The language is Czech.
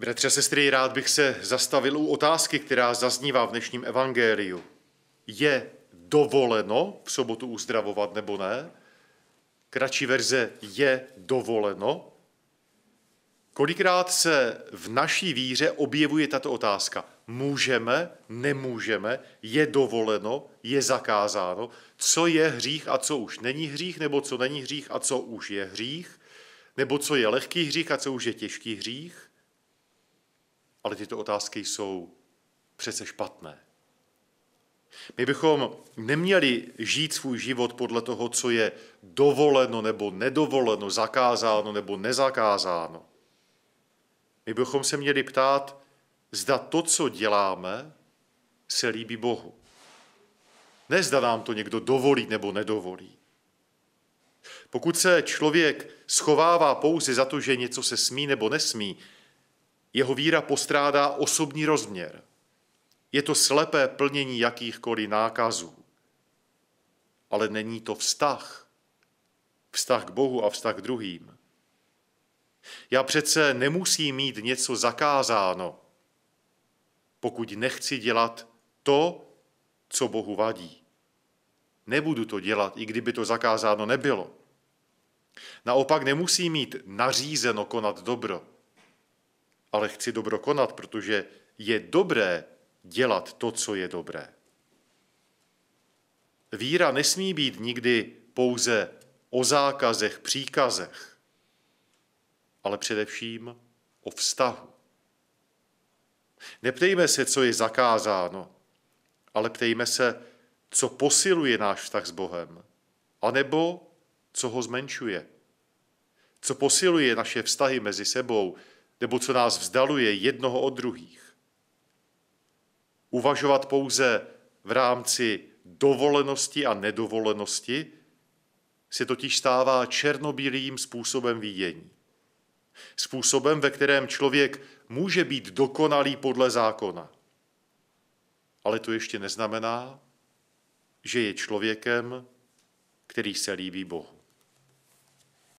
Bratře a sestry, rád bych se zastavil u otázky, která zaznívá v dnešním evangeliu. Je dovoleno v sobotu uzdravovat nebo ne? Kratší verze je dovoleno. Kolikrát se v naší víře objevuje tato otázka. Můžeme, nemůžeme, je dovoleno, je zakázáno. Co je hřích a co už není hřích, nebo co není hřích a co už je hřích, nebo co je lehký hřích a co už je těžký hřích ale tyto otázky jsou přece špatné. My bychom neměli žít svůj život podle toho, co je dovoleno nebo nedovoleno, zakázáno nebo nezakázáno. My bychom se měli ptát, zda to, co děláme, se líbí Bohu. Nezda nám to někdo dovolí nebo nedovolí. Pokud se člověk schovává pouze za to, že něco se smí nebo nesmí, jeho víra postrádá osobní rozměr. Je to slepé plnění jakýchkoliv nákazů. Ale není to vztah. Vztah k Bohu a vztah k druhým. Já přece nemusím mít něco zakázáno, pokud nechci dělat to, co Bohu vadí. Nebudu to dělat, i kdyby to zakázáno nebylo. Naopak nemusím mít nařízeno konat dobro ale chci dobro konat, protože je dobré dělat to, co je dobré. Víra nesmí být nikdy pouze o zákazech, příkazech, ale především o vztahu. Neptejme se, co je zakázáno, ale ptejme se, co posiluje náš vztah s Bohem, anebo co ho zmenšuje, co posiluje naše vztahy mezi sebou, nebo co nás vzdaluje jednoho od druhých. Uvažovat pouze v rámci dovolenosti a nedovolenosti se totiž stává černobílým způsobem vidění. Způsobem, ve kterém člověk může být dokonalý podle zákona. Ale to ještě neznamená, že je člověkem, který se líbí Bohu.